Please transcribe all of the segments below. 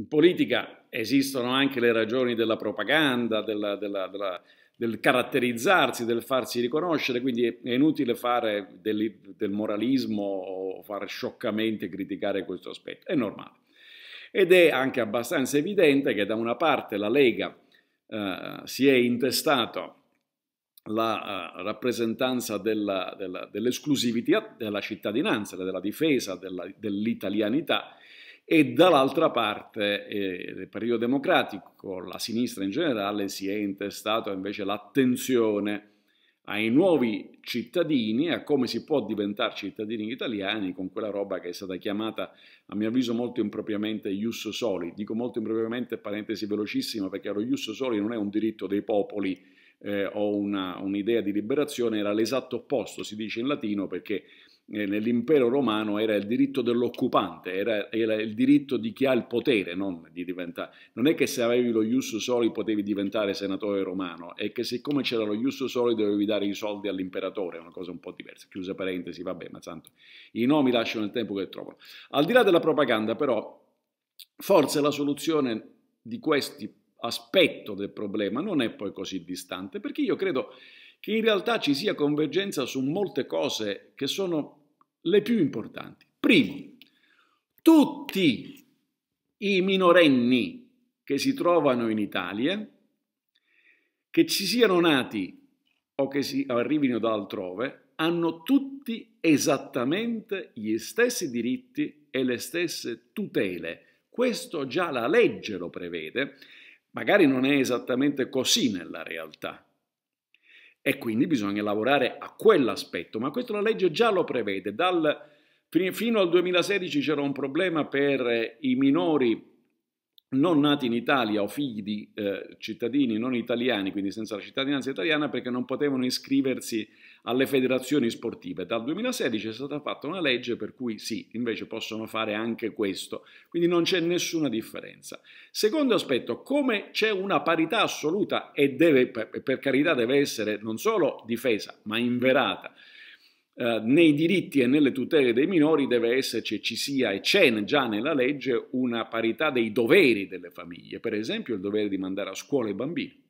In politica esistono anche le ragioni della propaganda, della, della, della, del caratterizzarsi, del farsi riconoscere, quindi è inutile fare del, del moralismo o fare scioccamente criticare questo aspetto, è normale. Ed è anche abbastanza evidente che da una parte la Lega eh, si è intestato la uh, rappresentanza dell'esclusività della, dell della cittadinanza, della difesa dell'italianità e dall'altra parte eh, il Partito Democratico, la sinistra in generale, si è intestato invece l'attenzione ai nuovi cittadini, a come si può diventare cittadini italiani con quella roba che è stata chiamata, a mio avviso, molto impropriamente ius soli. Dico molto impropriamente, parentesi velocissima, perché lo ius soli non è un diritto dei popoli eh, o una, un'idea di liberazione, era l'esatto opposto, si dice in latino, perché eh, nell'impero romano era il diritto dell'occupante, era, era, il diritto di chi ha il potere, non di diventare. Non è che se avevi lo ius soli potevi diventare senatore romano, è che siccome c'era lo ius soli dovevi dare i soldi all'imperatore, è una cosa un po' diversa. Chiusa parentesi, vabbè, ma tanto i nomi lasciano il tempo che trovano. Al di là della propaganda, però, forse la soluzione di questo aspetto del problema non è poi così distante, perché io credo che in realtà ci sia convergenza su molte cose che sono le più importanti. Primo, tutti i minorenni che si trovano in Italia, che ci siano nati o che si, arrivino da altrove, hanno tutti esattamente gli stessi diritti e le stesse tutele. Questo già la legge lo prevede, magari non è esattamente così nella realtà, e quindi bisogna lavorare a quell'aspetto, ma questo la legge già lo prevede. Dal, fino al 2016 c'era un problema per eh, i minori non nati in Italia o figli di eh, cittadini non italiani, quindi senza la cittadinanza italiana, perché non potevano iscriversi alle federazioni sportive. Dal 2016 è stata fatta una legge per cui sì, invece possono fare anche questo, quindi non c'è nessuna differenza. Secondo aspetto, come c'è una parità assoluta e deve, per carità deve essere non solo difesa, ma inverata. Eh, nei diritti e nelle tutele dei minori deve esserci, ci sia e c'è già nella legge una parità dei doveri delle famiglie, per esempio il dovere di mandare a scuola i bambini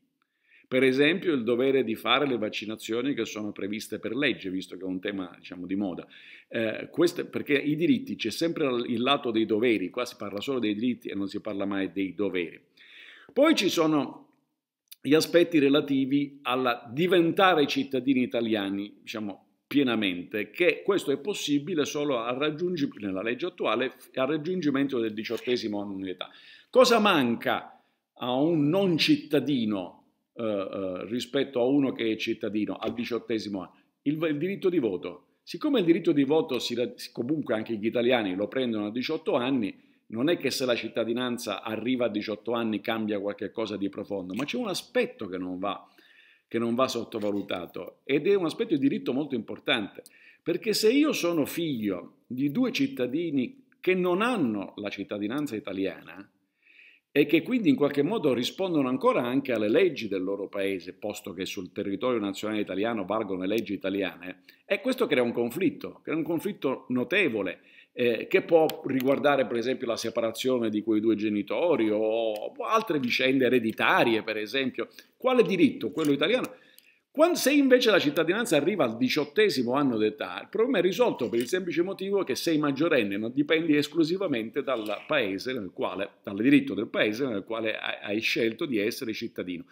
per esempio il dovere di fare le vaccinazioni che sono previste per legge, visto che è un tema diciamo, di moda. Eh, queste, perché i diritti c'è sempre il lato dei doveri, qua si parla solo dei diritti e non si parla mai dei doveri. Poi ci sono gli aspetti relativi al diventare cittadini italiani, diciamo pienamente, che questo è possibile solo al raggiungimento, nella legge attuale, al raggiungimento del diciottesimo anno di età. Cosa manca a un non cittadino eh, eh, rispetto a uno che è cittadino al diciottesimo anno. Il, il, diritto di voto. Siccome il diritto di voto si, comunque anche gli italiani lo prendono a 18 anni, non è che se la cittadinanza arriva a 18 anni cambia qualcosa di profondo, ma c'è un aspetto che non, va, che non va sottovalutato ed è un aspetto di diritto molto importante, perché se io sono figlio di due cittadini che non hanno la cittadinanza italiana, e che quindi in qualche modo rispondono ancora anche alle leggi del loro paese, posto che sul territorio nazionale italiano valgono le leggi italiane, e questo crea un conflitto, crea un conflitto notevole, eh, che può riguardare per esempio la separazione di quei due genitori o altre vicende ereditarie, per esempio. Quale diritto, quello italiano? Quando, se invece la cittadinanza arriva al diciottesimo anno d'età, il problema è risolto per il semplice motivo che sei maggiorenne, non dipendi esclusivamente dal paese nel quale, dal diritto del paese nel quale hai scelto di essere cittadino.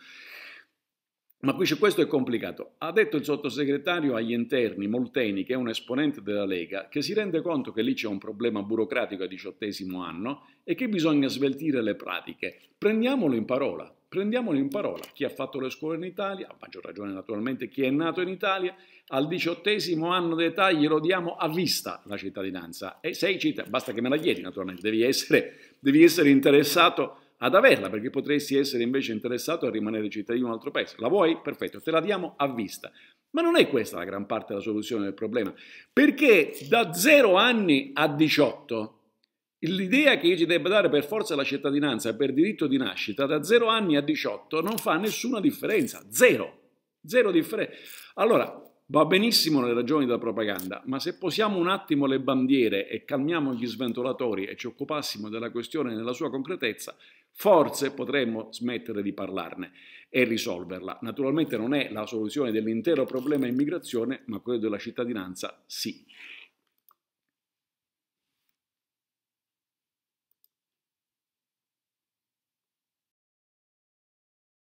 Ma qui questo è complicato. Ha detto il sottosegretario agli interni Molteni, che è un esponente della Lega, che si rende conto che lì c'è un problema burocratico a diciottesimo anno e che bisogna sveltire le pratiche. Prendiamolo in parola. Prendiamolo in parola, chi ha fatto le scuole in Italia, a maggior ragione naturalmente chi è nato in Italia, al diciottesimo anno d'età glielo diamo a vista la cittadinanza. E sei cittadini, basta che me la chiedi naturalmente, devi essere, devi essere interessato ad averla, perché potresti essere invece interessato a rimanere cittadino in un altro paese. La vuoi? Perfetto, te la diamo a vista. Ma non è questa la gran parte della soluzione del problema, perché da 0 anni a 18 L'idea che io ti debba dare per forza la cittadinanza per diritto di nascita da 0 anni a 18 non fa nessuna differenza, zero, zero differenza. Allora, va benissimo le ragioni della propaganda, ma se posiamo un attimo le bandiere e calmiamo gli sventolatori e ci occupassimo della questione nella sua concretezza, forse potremmo smettere di parlarne e risolverla. Naturalmente non è la soluzione dell'intero problema immigrazione, ma quello della cittadinanza sì.